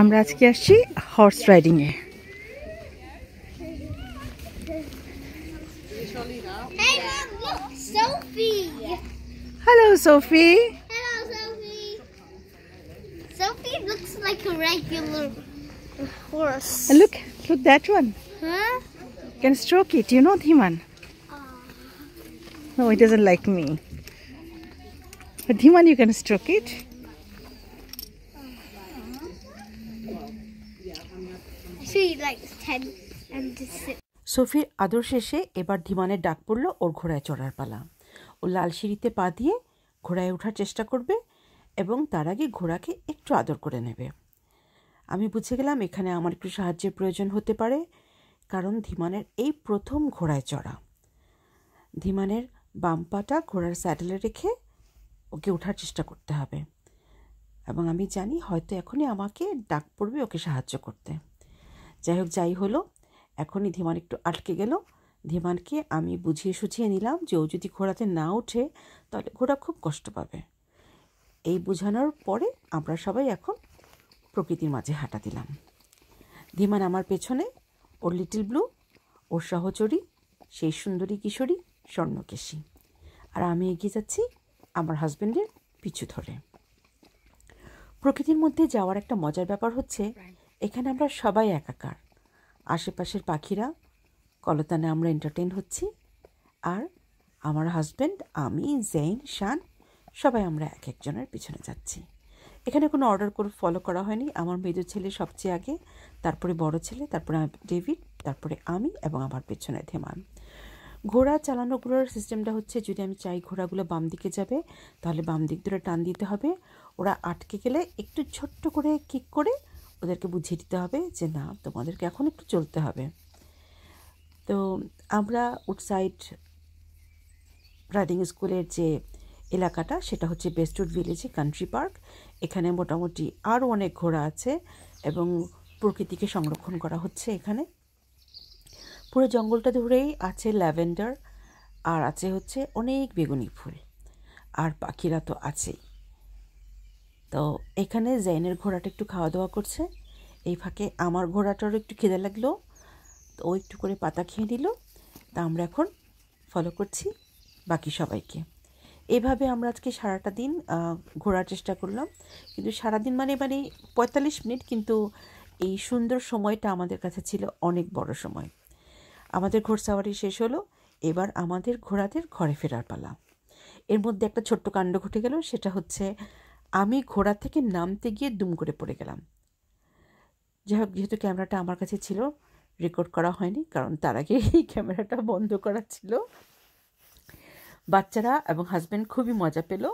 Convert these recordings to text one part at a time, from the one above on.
আমরা আজকে আসছি হর্স রাইডিংয়ে Hello, Sophie. Hello, Sophie. Sophie looks like a regular horse. And look, look that one. Can stroke it. You know Dhiman. Uh. No, he doesn't like me. But Dhiman, you can stroke it. সফির আদর শেষে এবার ধীমানের ডাক পড়লো ওর ঘোড়ায় চড়ার পালা ও লাল সিঁড়িতে পা দিয়ে ঘোড়ায় ওঠার চেষ্টা করবে এবং তার আগে ঘোড়াকে একটু আদর করে নেবে আমি বুঝে গেলাম এখানে আমার একটু সাহায্যের প্রয়োজন হতে পারে কারণ ধীমানের এই প্রথম ঘোড়ায় চড়া ধীমানের বাম পাটা ঘোড়ার স্যাডেলে রেখে ওকে ওঠার চেষ্টা করতে হবে এবং আমি জানি হয়তো এখনই আমাকে ডাক পড়বে ওকে সাহায্য করতে যাই হোক যাই হলো এখনই ধীমান একটু আটকে গেল ধীমানকে আমি বুঝিয়ে সুঝিয়ে নিলাম যে ও যদি ঘোড়াতে না ওঠে তাহলে ঘোড়া খুব কষ্ট পাবে এই বোঝানোর পরে আমরা সবাই এখন প্রকৃতির মাঝে হাঁটা দিলাম ধীমান আমার পেছনে ওর লিটল ব্লু ওর সহচরী সেই সুন্দরী কিশোরী স্বর্ণকেশী আর আমি এগিয়ে যাচ্ছি আমার হাজব্যান্ডের পিছু ধরে প্রকৃতির মধ্যে যাওয়ার একটা মজার ব্যাপার হচ্ছে এখানে আমরা সবাই একাকার আশেপাশের পাখিরা কলতানে আমরা এন্টারটেন হচ্ছি আর আমার হাজব্যান্ড আমি জেইন শান সবাই আমরা এক একজনের পিছনে যাচ্ছি এখানে কোনো অর্ডার করে ফলো করা হয়নি আমার মেজর ছেলে সবচেয়ে আগে তারপরে বড় ছেলে তারপরে ডেভিড তারপরে আমি এবং আমার পেছনে থেমান ঘোড়া চালানোগুলোর সিস্টেমটা হচ্ছে যদি আমি চাই ঘোড়াগুলো বাম দিকে যাবে তাহলে বাম দিক ধরে টান দিতে হবে ওরা আটকে গেলে একটু ছোট্ট করে কিক করে ওদেরকে বুঝিয়ে দিতে হবে যে না তোমাদেরকে এখন একটু চলতে হবে তো আমরা উডসাইড রাইডিং স্কুলের যে এলাকাটা সেটা হচ্ছে বেস্টউড ভিলেজে কান্ট্রি পার্ক এখানে মোটামুটি আরও অনেক ঘোড়া আছে এবং প্রকৃতিকে সংরক্ষণ করা হচ্ছে এখানে পুরো জঙ্গলটা ধরেই আছে ল্যাভেন্ডার আর আছে হচ্ছে অনেক বেগুনি ফুল আর পাখিরা তো আছেই তো এখানে জেনের ঘোড়াটা একটু খাওয়া দাওয়া করছে এই ফাঁকে আমার ঘোড়াটারও একটু খিদে লাগলো তো ও একটু করে পাতা খেয়ে নিল তা আমরা এখন ফলো করছি বাকি সবাইকে এভাবে আমরা আজকে সারাটা দিন ঘোরার চেষ্টা করলাম কিন্তু সারাদিন মানে মানে পঁয়তাল্লিশ মিনিট কিন্তু এই সুন্দর সময়টা আমাদের কাছে ছিল অনেক বড় সময় আমাদের ঘোড়সাওয়ারি শেষ হলো এবার আমাদের ঘোড়াদের ঘরে ফেরার পালা এর মধ্যে একটা ছোট্ট কাণ্ড ঘটে গেল সেটা হচ্ছে আমি ঘোড়া থেকে নামতে গিয়ে দুম করে পড়ে গেলাম যাই হোক যেহেতু ক্যামেরাটা আমার কাছে ছিল রেকর্ড করা হয়নি কারণ তার আগে এই ক্যামেরাটা বন্ধ করা ছিল বাচ্চারা এবং হাজব্যান্ড খুবই মজা পেল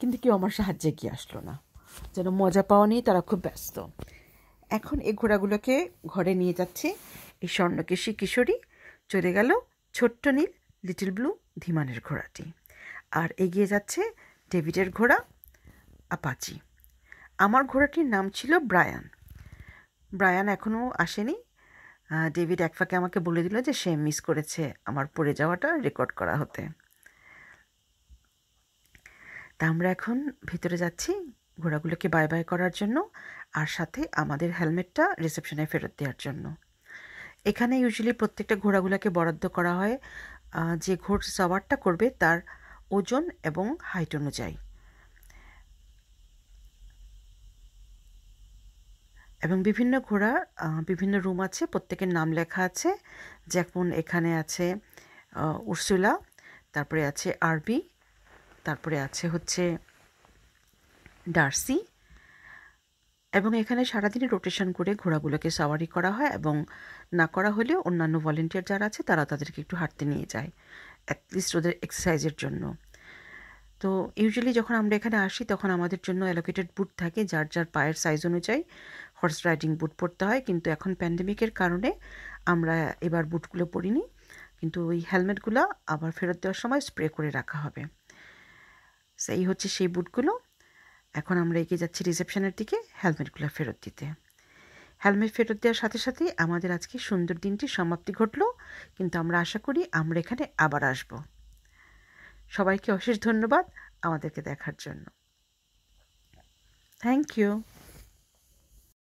কিন্তু কেউ আমার সাহায্যে গিয়ে আসলো না যেন মজা পাওয়া নিয়ে তারা খুব ব্যস্ত এখন এই ঘোড়াগুলোকে ঘরে নিয়ে যাচ্ছে এই স্বর্ণকেশী কিশোরী চলে গেল ছোট্ট নীল লিটল ব্লু ধীমানের ঘোড়াটি আর এগিয়ে যাচ্ছে ডেভিডের ঘোড়া আপাচি আমার ঘোড়াটির নাম ছিল ব্রায়ান ব্রায়ান এখনও আসেনি ডেভিড এক ফাঁকে আমাকে বলে দিল যে সে মিস করেছে আমার পড়ে যাওয়াটা রেকর্ড করা হতে তা আমরা এখন ভেতরে যাচ্ছি ঘোড়াগুলোকে বাই বাই করার জন্য আর সাথে আমাদের হেলমেটটা রিসেপশনে ফেরত দেওয়ার জন্য এখানে ইউজুয়ালি প্রত্যেকটা ঘোড়াগুলোকে বরাদ্দ করা হয় যে ঘোড় সওয়ারটা করবে তার ওজন এবং হাইট অনুযায়ী এবং বিভিন্ন ঘোড়া বিভিন্ন রুম আছে প্রত্যেকের নাম লেখা আছে যেমন এখানে আছে উর্সুলা তারপরে আছে আরবি তারপরে আছে হচ্ছে ডার্সি এবং এখানে সারাদিনে রোটেশন করে ঘোড়াগুলোকে সাওয়ারি করা হয় এবং না করা হলেও অন্যান্য ভলেন্টিয়ার যারা আছে তারা তাদেরকে একটু হাঁটতে নিয়ে যায় অ্যাটলিস্ট ওদের এক্সারসাইজের জন্য তো ইউজুয়ালি যখন আমরা এখানে আসি তখন আমাদের জন্য অ্যালোকেটেড বুট থাকে যার যার পায়ের সাইজ অনুযায়ী হর্স রাইডিং বুট পরতে হয় কিন্তু এখন প্যান্ডেমিকের কারণে আমরা এবার বুটগুলো পরিনি কিন্তু ওই হেলমেটগুলো আবার ফেরত দেওয়ার সময় স্প্রে করে রাখা হবে সেই হচ্ছে সেই বুটগুলো এখন আমরা এগিয়ে যাচ্ছি রিসেপশনের দিকে হেলমেটগুলো ফেরত দিতে হেলমেট ফেরত দেওয়ার সাথে সাথে আমাদের আজকে সুন্দর দিনটি সমাপ্তি ঘটল কিন্তু আমরা আশা করি আমরা এখানে আবার আসবো সবাইকে অশেষ ধন্যবাদ আমাদেরকে দেখার জন্য থ্যাংক ইউ